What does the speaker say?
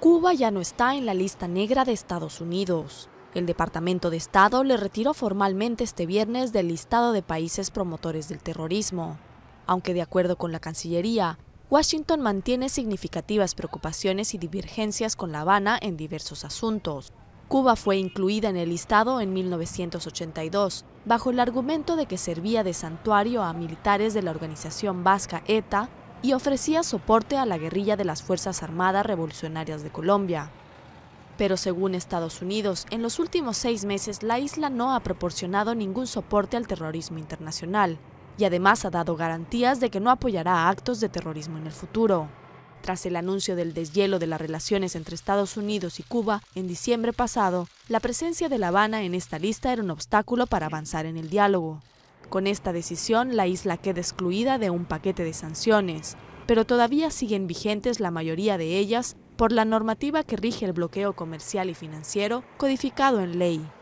Cuba ya no está en la lista negra de Estados Unidos. El Departamento de Estado le retiró formalmente este viernes del listado de países promotores del terrorismo, aunque de acuerdo con la Cancillería, Washington mantiene significativas preocupaciones y divergencias con La Habana en diversos asuntos. Cuba fue incluida en el listado en 1982, bajo el argumento de que servía de santuario a militares de la organización vasca ETA y ofrecía soporte a la guerrilla de las Fuerzas Armadas Revolucionarias de Colombia. Pero según Estados Unidos, en los últimos seis meses la isla no ha proporcionado ningún soporte al terrorismo internacional y además ha dado garantías de que no apoyará actos de terrorismo en el futuro. Tras el anuncio del deshielo de las relaciones entre Estados Unidos y Cuba en diciembre pasado, la presencia de La Habana en esta lista era un obstáculo para avanzar en el diálogo. Con esta decisión, la isla queda excluida de un paquete de sanciones, pero todavía siguen vigentes la mayoría de ellas por la normativa que rige el bloqueo comercial y financiero codificado en ley.